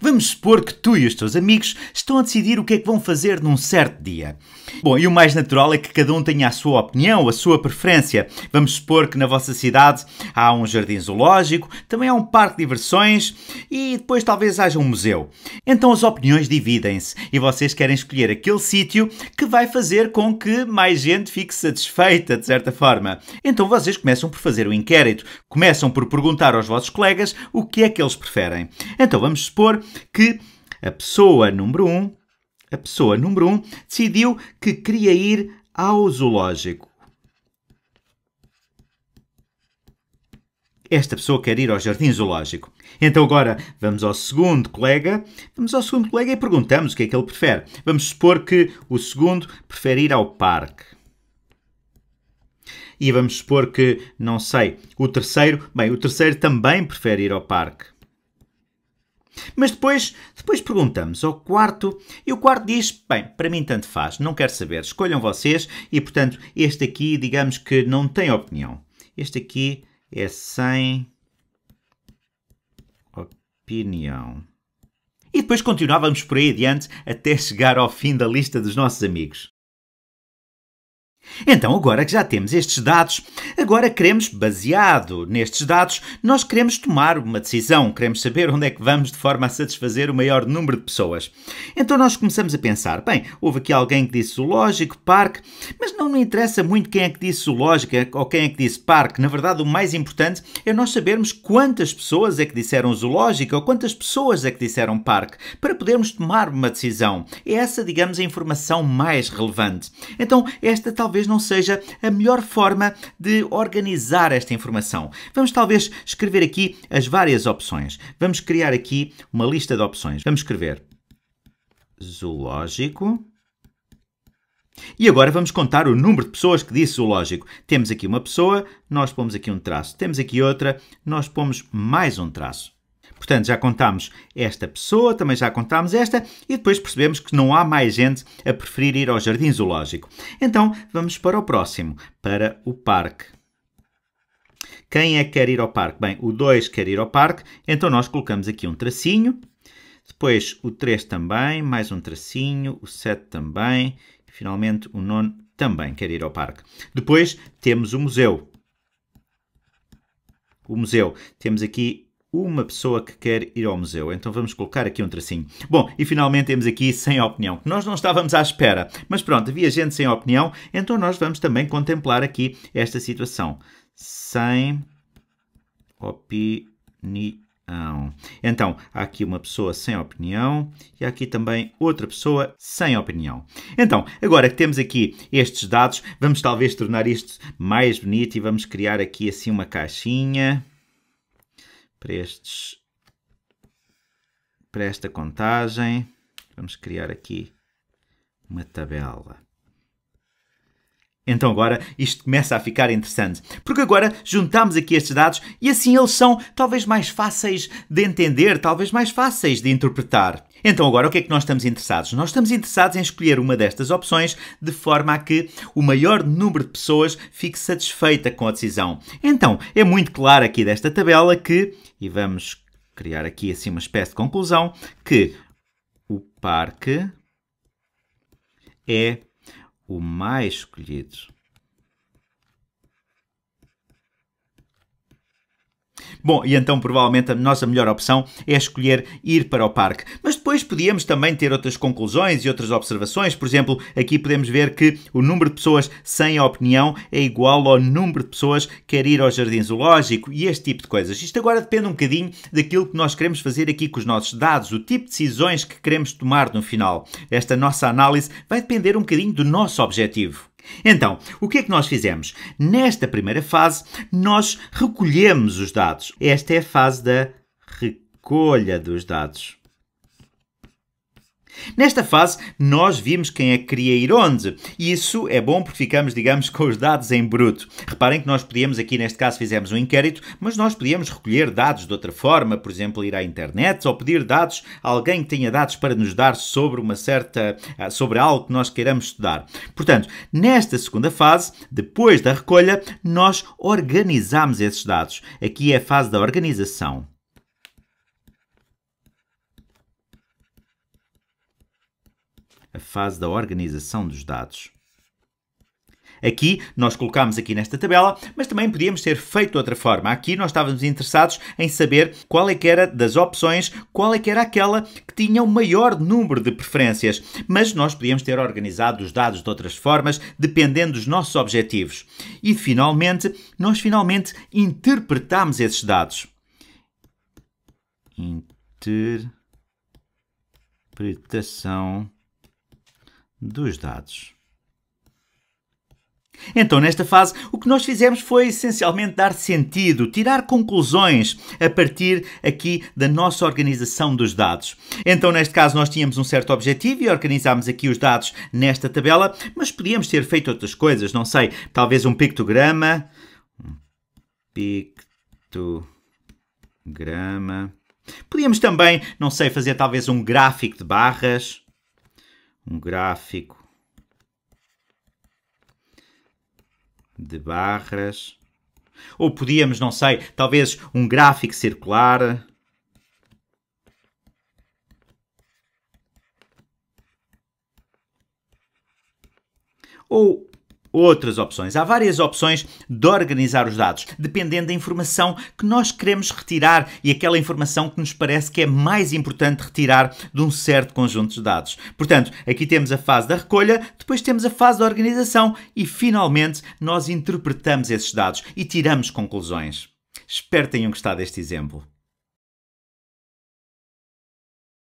Vamos supor que tu e os teus amigos estão a decidir o que é que vão fazer num certo dia. Bom, e o mais natural é que cada um tenha a sua opinião, a sua preferência. Vamos supor que na vossa cidade há um jardim zoológico, também há um parque de diversões e depois talvez haja um museu. Então as opiniões dividem-se e vocês querem escolher aquele sítio que vai fazer com que mais gente fique satisfeita, de certa forma. Então vocês começam por fazer o um inquérito, começam por perguntar aos vossos colegas o que é que eles preferem. Então vamos supor que a pessoa número um, a pessoa número um, decidiu que queria ir ao zoológico. Esta pessoa quer ir ao jardim zoológico. Então agora vamos ao segundo colega, vamos ao segundo colega e perguntamos o que é que ele prefere. Vamos supor que o segundo prefere ir ao parque. E vamos supor que, não sei, o terceiro, bem, o terceiro também prefere ir ao parque. Mas depois, depois perguntamos ao quarto e o quarto diz: Bem, para mim tanto faz, não quero saber, escolham vocês e portanto este aqui, digamos que não tem opinião. Este aqui é sem opinião. E depois continuávamos por aí adiante até chegar ao fim da lista dos nossos amigos. Então, agora que já temos estes dados, agora queremos, baseado nestes dados, nós queremos tomar uma decisão, queremos saber onde é que vamos de forma a satisfazer o maior número de pessoas. Então, nós começamos a pensar: bem, houve aqui alguém que disse zoológico, parque, mas não me interessa muito quem é que disse zoológico é, ou quem é que disse parque. Na verdade, o mais importante é nós sabermos quantas pessoas é que disseram zoológico ou quantas pessoas é que disseram parque, para podermos tomar uma decisão. É essa, digamos, a informação mais relevante. Então, esta talvez talvez não seja a melhor forma de organizar esta informação. Vamos talvez escrever aqui as várias opções. Vamos criar aqui uma lista de opções. Vamos escrever zoológico. E agora vamos contar o número de pessoas que disse zoológico. Temos aqui uma pessoa, nós pomos aqui um traço. Temos aqui outra, nós pomos mais um traço. Portanto, já contámos esta pessoa, também já contámos esta, e depois percebemos que não há mais gente a preferir ir ao jardim zoológico. Então, vamos para o próximo, para o parque. Quem é que quer ir ao parque? Bem, o 2 quer ir ao parque, então nós colocamos aqui um tracinho. Depois o 3 também, mais um tracinho, o 7 também, e finalmente o 9 também quer ir ao parque. Depois temos o museu. O museu, temos aqui uma pessoa que quer ir ao museu. Então vamos colocar aqui um tracinho. Bom, e finalmente temos aqui sem opinião, que nós não estávamos à espera. Mas pronto, havia gente sem opinião, então nós vamos também contemplar aqui esta situação. Sem opinião. Então, há aqui uma pessoa sem opinião e há aqui também outra pessoa sem opinião. Então, agora que temos aqui estes dados, vamos talvez tornar isto mais bonito e vamos criar aqui assim uma caixinha para, estes, para esta contagem. Vamos criar aqui uma tabela. Então agora isto começa a ficar interessante, porque agora juntamos aqui estes dados e assim eles são talvez mais fáceis de entender, talvez mais fáceis de interpretar. Então agora o que é que nós estamos interessados? Nós estamos interessados em escolher uma destas opções de forma a que o maior número de pessoas fique satisfeita com a decisão. Então é muito claro aqui desta tabela que e vamos criar aqui assim uma espécie de conclusão que o parque é o mais escolhido Bom, e então provavelmente a nossa melhor opção é escolher ir para o parque. Mas depois podíamos também ter outras conclusões e outras observações. Por exemplo, aqui podemos ver que o número de pessoas sem a opinião é igual ao número de pessoas que quer ir ao jardim zoológico e este tipo de coisas. Isto agora depende um bocadinho daquilo que nós queremos fazer aqui com os nossos dados, o tipo de decisões que queremos tomar no final. Esta nossa análise vai depender um bocadinho do nosso objetivo. Então, o que é que nós fizemos? Nesta primeira fase, nós recolhemos os dados. Esta é a fase da recolha dos dados. Nesta fase, nós vimos quem é que queria ir onde. E isso é bom porque ficamos, digamos, com os dados em bruto. Reparem que nós podíamos, aqui neste caso fizemos um inquérito, mas nós podíamos recolher dados de outra forma, por exemplo, ir à internet ou pedir dados a alguém que tenha dados para nos dar sobre uma certa. Ah, sobre algo que nós queiramos estudar. Portanto, nesta segunda fase, depois da recolha, nós organizamos esses dados. Aqui é a fase da organização. a fase da organização dos dados. Aqui, nós colocámos aqui nesta tabela, mas também podíamos ter feito de outra forma. Aqui nós estávamos interessados em saber qual é que era das opções, qual é que era aquela que tinha o maior número de preferências. Mas nós podíamos ter organizado os dados de outras formas, dependendo dos nossos objetivos. E finalmente, nós finalmente interpretámos esses dados. Interpretação dos dados. Então, nesta fase, o que nós fizemos foi essencialmente dar sentido, tirar conclusões a partir aqui da nossa organização dos dados. Então, neste caso, nós tínhamos um certo objetivo e organizámos aqui os dados nesta tabela, mas podíamos ter feito outras coisas, não sei, talvez um pictograma. pictograma. Podíamos também, não sei, fazer talvez um gráfico de barras um gráfico de barras. Ou podíamos, não sei, talvez um gráfico circular. Ou outras opções. Há várias opções de organizar os dados, dependendo da informação que nós queremos retirar e aquela informação que nos parece que é mais importante retirar de um certo conjunto de dados. Portanto, aqui temos a fase da recolha, depois temos a fase da organização e finalmente nós interpretamos esses dados e tiramos conclusões. Espero que tenham gostado deste exemplo.